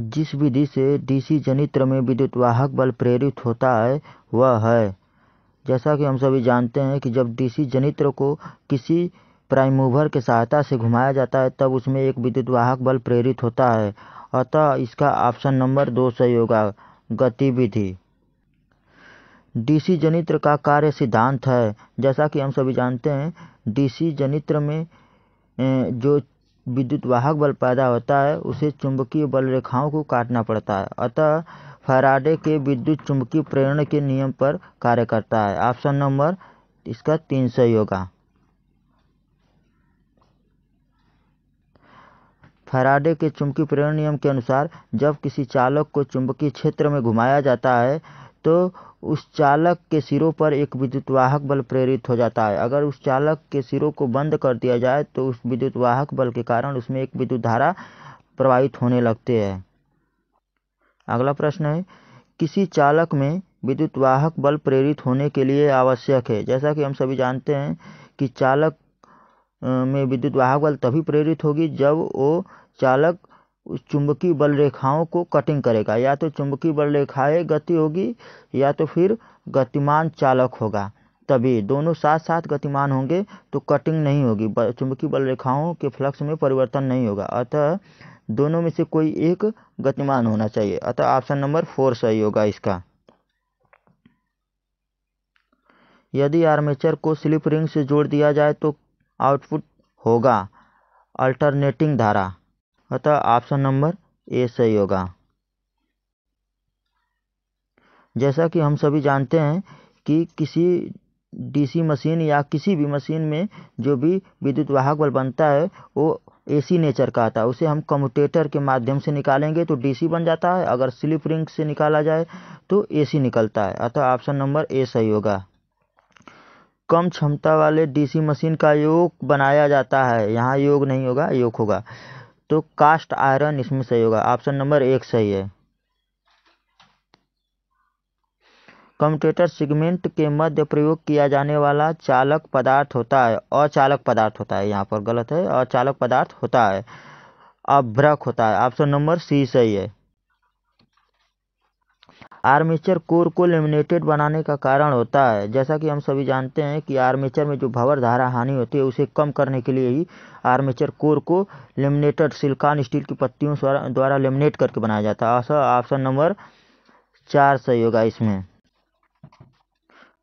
जिस विधि से डीसी जनित्र में विद्युतवाहक बल प्रेरित होता है वह है जैसा कि हम सभी जानते हैं कि जब डीसी जनित्र को किसी प्राइम मूवर के सहायता से घुमाया जाता है तब उसमें एक विद्युतवाहक बल प्रेरित होता है अतः इसका ऑप्शन नंबर दो सही होगा गतिविधि डीसी जनित्र का कार्य सिद्धांत है जैसा कि हम सभी जानते हैं डीसी जनित्र में जो विद्युत वाहक बल पैदा होता है उसे चुंबकीय बल रेखाओं को काटना पड़ता है अतः फराडे के विद्युत चुंबकीय प्रेरण के नियम पर कार्य करता है ऑप्शन नंबर इसका तीन सही होगा फराडे के चुंबकीय प्रेरण नियम के अनुसार जब किसी चालक को चुंबकीय क्षेत्र में घुमाया जाता है तो उस चालक के सिरों पर एक विद्युत वाहक बल प्रेरित हो जाता है अगर उस चालक के सिरों को बंद कर दिया जाए तो उस विद्युत वाहक बल के कारण उसमें एक विद्युत धारा प्रवाहित होने लगती है अगला प्रश्न है किसी चालक में विद्युत वाहक बल प्रेरित होने के लिए आवश्यक है जैसा कि हम सभी जानते हैं कि चालक में विद्युत वाहक बल तभी प्रेरित होगी जब वो चालक उस चुंबकीय बल रेखाओं को कटिंग करेगा या तो चुंबकीय बल रेखाएं गति होगी या तो फिर गतिमान चालक होगा तभी दोनों साथ साथ गतिमान होंगे तो कटिंग नहीं होगी चुंबकीय बल रेखाओं के फ्लक्स में परिवर्तन नहीं होगा अतः दोनों में से कोई एक गतिमान होना चाहिए अतः ऑप्शन नंबर फोर सही होगा इसका यदि आर्मेचर को स्लिप रिंग से जोड़ दिया जाए तो आउटपुट होगा अल्टरनेटिंग धारा अतः ऑप्शन नंबर ए सही होगा जैसा कि हम सभी जानते हैं कि किसी डीसी मशीन या किसी भी मशीन में जो भी विद्युत वाहक बल बनता है वो एसी नेचर का आता है उसे हम कम्यूटेटर के माध्यम से निकालेंगे तो डीसी बन जाता है अगर स्लिप रिंग से निकाला जाए तो एसी निकलता है अतः ऑप्शन नंबर ए सही होगा कम क्षमता वाले डीसी मशीन का योग बनाया जाता है यहाँ योग नहीं होगा योग होगा तो कास्ट आयरन इसमें सही होगा ऑप्शन नंबर एक सही है कम्यूटेटर सिगमेंट के मध्य प्रयोग किया जाने वाला चालक पदार्थ होता है अचालक पदार्थ होता है यहाँ पर गलत है अचालक पदार्थ होता है अभ्रक होता है ऑप्शन नंबर सी सही है आर्मेचर कोर को लेमिनेटेड बनाने का कारण होता है जैसा कि हम सभी जानते हैं कि आर्मेचर में जो भंवर धारा हानि होती है उसे कम करने के लिए ही आर्मेचर कोर को लेमिनेटेड सिल्कान स्टील की पत्तियों द्वारा लेमिनेट करके बनाया जाता है ऑप्शन नंबर चार सही होगा इसमें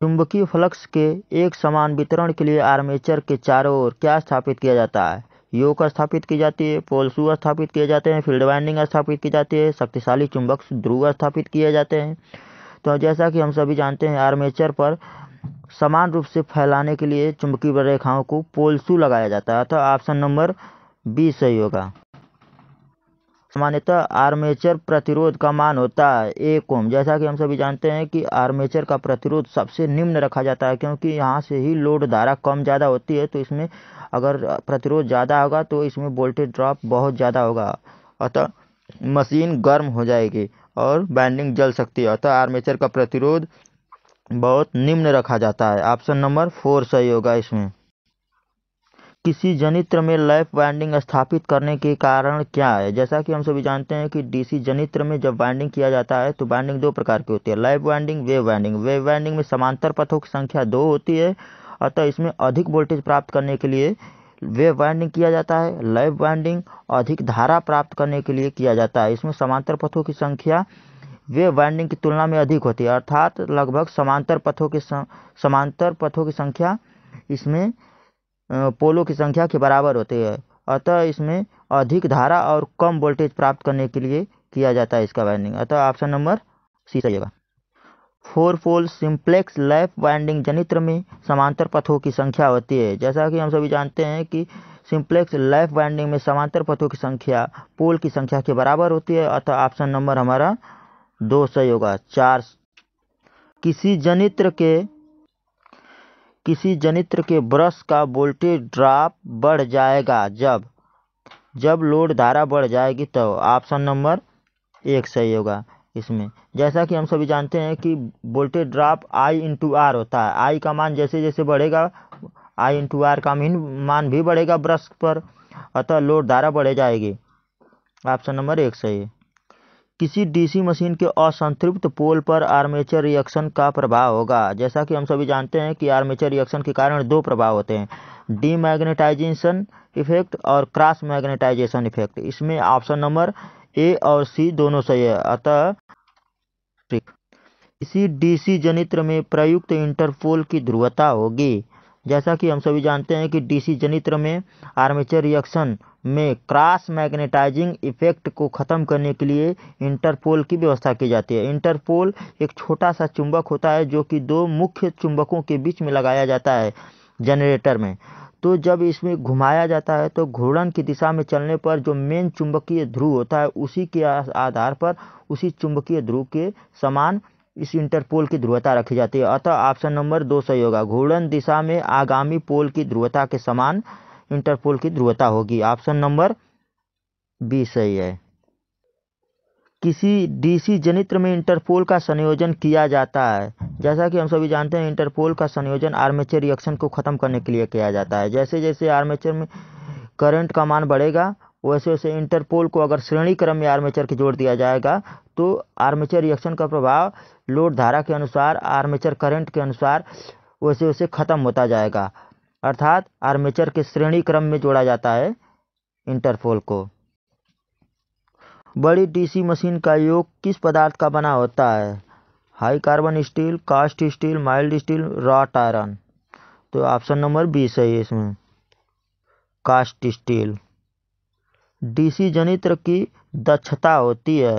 चुंबकीय फ्लक्स के एक समान वितरण के लिए आर्मेचर के चारों ओर क्या स्थापित किया जाता है योक स्थापित की जाती है पोलसु स्थापित किए जाते हैं फील्ड वाइंडिंग स्थापित की जाती है शक्तिशाली चुंबक ध्रुव स्थापित किए जाते हैं तो जैसा कि हम सभी जानते हैं आर्मेचर पर समान रूप से फैलाने के लिए चुंबकीय रेखाओं को पोलसु लगाया जाता है अतः ऑप्शन नंबर बी सही होगा सामान्यतः आर्मेचर प्रतिरोध का मान होता है एक ओम जैसा कि हम सभी जानते हैं कि आर्मेचर का प्रतिरोध सबसे निम्न रखा जाता है क्योंकि यहाँ से ही लोड धारा कम ज़्यादा होती है तो इसमें अगर प्रतिरोध ज़्यादा होगा तो इसमें वोल्टेज ड्रॉप बहुत ज़्यादा होगा अतः मशीन गर्म हो जाएगी और बाइंडिंग जल सकती है अतः आर्मेचर का प्रतिरोध बहुत निम्न रखा जाता है ऑप्शन नंबर फोर सही होगा इसमें किसी जनित्र में लैप बाइंडिंग स्थापित करने के कारण क्या है जैसा कि हम सभी जानते हैं कि डीसी जनित्र में जब बाइंडिंग किया जाता है तो बाइंडिंग दो प्रकार की होती है lap winding wave winding wave winding में समांतर पथों की संख्या दो होती है अतः इसमें अधिक वोल्टेज प्राप्त करने के लिए वेव बाइंडिंग किया जाता है लैप बाइंडिंग अधिक धारा प्राप्त करने के लिए किया जाता है इसमें समांतर पथों की संख्या वेव बाइंडिंग की तुलना में अधिक होती है अर्थात लगभग समांतर पथों के समांतर पथों की संख्या इसमें पोलों की संख्या के बराबर होती है अतः इसमें अधिक धारा और कम वोल्टेज प्राप्त करने के लिए किया जाता है इसका वाइंडिंग अतः ऑप्शन नंबर सी सही होगा four pole simplex lap winding जनित्र में समांतर पथों की संख्या होती है जैसा कि हम सभी जानते हैं कि सिंप्लेक्स लाइफ वाइंडिंग में समांतर पथों की संख्या पोल की संख्या के बराबर होती है अतः ऑप्शन नंबर हमारा दो सही होगा चार किसी जनित्र के किसी जनित्र के ब्रश का वोल्टेज ड्रॉप बढ़ जाएगा जब जब लोड धारा बढ़ जाएगी तो ऑप्शन नंबर एक सही होगा इसमें जैसा कि हम सभी जानते हैं कि voltage drop I into R होता है आई का मान जैसे जैसे बढ़ेगा आई इंटू आर का मीन मान भी बढ़ेगा ब्रश पर अतः लोड धारा बढ़े जाएगी ऑप्शन नंबर एक सही है किसी डीसी मशीन के असंतृप्त पोल पर आर्मेचर रिएक्शन का प्रभाव होगा जैसा कि हम सभी जानते हैं कि आर्मेचर रिएक्शन के कारण दो प्रभाव होते हैं डीमैग्नेटाइजेशन इफेक्ट और क्रॉस मैग्नेटाइजेशन इफेक्ट इसमें ऑप्शन नंबर ए और सी दोनों सही है अतः इसी डीसी जनित्र में प्रयुक्त इंटरपोल की ध्रुवता होगी जैसा कि हम सभी जानते हैं कि डीसी जनित्र में आर्मेचर रिएक्शन में क्रॉस मैग्नेटाइजिंग इफेक्ट को ख़त्म करने के लिए इंटरपोल की व्यवस्था की जाती है इंटरपोल एक छोटा सा चुंबक होता है जो कि दो मुख्य चुंबकों के बीच में लगाया जाता है जनरेटर में तो जब इसमें घुमाया जाता है तो घूर्णन की दिशा में चलने पर जो मेन चुंबकीय ध्रुव होता है उसी के आधार पर उसी चुंबकीय ध्रुव के समान इस इंटरपोल की ध्रुवता रखी जाती है अतः ऑप्शन नंबर दो सही होगा घूर्णन दिशा में आगामी पोल की ध्रुवता के समान इंटरपोल की ध्रुवता होगी ऑप्शन नंबर बी सही है किसी डीसी जनित्र में इंटरपोल का संयोजन किया जाता है जैसा कि हम सभी जानते हैं इंटरपोल का संयोजन आर्मेचर रिएक्शन को ख़त्म करने के लिए किया जाता है जैसे जैसे आर्मेचर में करंट का मान बढ़ेगा वैसे वैसे इंटरपोल को अगर श्रेणी क्रम में आर्मेचर के जोड़ दिया जाएगा तो आर्मेचर रिएक्शन का प्रभाव लोड धारा के अनुसार आर्मेचर करंट के अनुसार वैसे वैसे खत्म होता जाएगा अर्थात आर्मेचर के श्रेणी क्रम में जोड़ा जाता है इंटरपोल को बड़ी डीसी मशीन का योग किस पदार्थ का बना होता है high carbon steel cast steel mild steel wrought iron तो ऑप्शन नंबर बी सही है इसमें कास्ट स्टील डीसी जनित्र की दक्षता होती है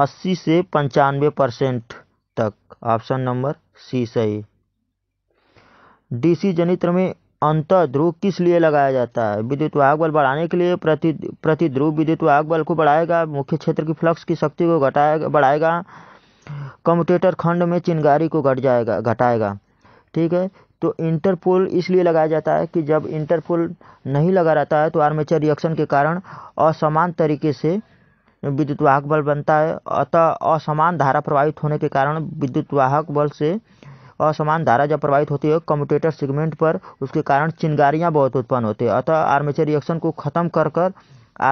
अस्सी से पंचानवे परसेंट तक ऑप्शन नंबर सी सही डीसी जनित्र में अंत ध्रुव किस लिए लगाया जाता है विद्युत वाहक बल बढ़ाने के लिए प्रति प्रति ध्रुव विद्युत वाहक बल को बढ़ाएगा मुख्य क्षेत्र की फ्लक्स की शक्ति को घटाएगा बढ़ाएगा कम्यूटेटर खंड में चिंगारी को घट जाएगा घटाएगा ठीक है तो इंटरपोल इसलिए लगाया जाता है कि जब इंटरपोल नहीं लगा रहता है तो आर्मेचर रिएक्शन के कारण असमान तरीके से विद्युत वाहक बल बनता है अतः असमान धारा प्रवाहित होने के कारण विद्युत वाहक बल से असमान धारा जब प्रवाहित होती है कम्यूटेटर सेगमेंट पर उसके कारण चिंगारियाँ बहुत उत्पन्न होती है अतः आर्मेचर रिएक्शन को ख़त्म कर कर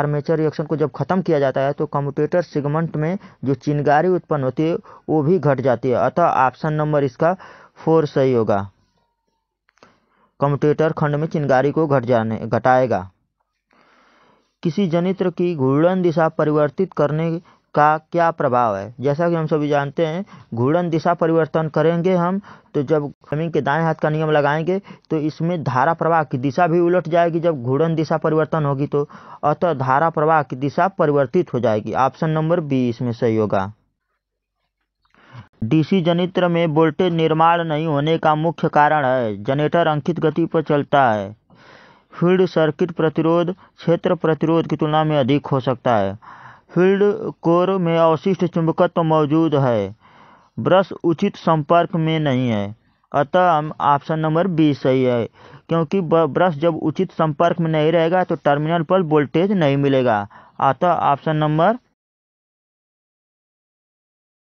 आर्मेचर रिएक्शन को जब ख़त्म किया जाता है तो कम्यूटेटर सेगमेंट में जो चिंगारी उत्पन्न होती है वो भी घट जाती है अतः ऑप्शन नंबर इसका फोर सही होगा कम्यूटेटर खंड में चिंगारी को घट जाने घटाएगा किसी जनित्र की घूर्णन दिशा परिवर्तित करने का क्या प्रभाव है जैसा कि हम सभी जानते हैं घूर्णन दिशा परिवर्तन करेंगे हम तो जब जमीन के दाएं हाथ का नियम लगाएंगे तो इसमें धारा प्रवाह की दिशा भी उलट जाएगी जब घूर्णन दिशा परिवर्तन होगी तो अतः धारा प्रवाह की दिशा परिवर्तित हो जाएगी ऑप्शन नंबर बी इसमें सही होगा डीसी जनित्र में वोल्टेज निर्माण नहीं होने का मुख्य कारण है जनरेटर अंकित गति पर चलता है फील्ड सर्किट प्रतिरोध क्षेत्र प्रतिरोध की तुलना में अधिक हो सकता है फील्ड कोर में अवशिष्ट चुंबकत्व मौजूद है ब्रश उचित संपर्क में नहीं है अतः हम ऑप्शन नंबर बी सही है क्योंकि ब्रश जब उचित संपर्क में नहीं रहेगा तो टर्मिनल पर वोल्टेज नहीं मिलेगा अतः ऑप्शन नंबर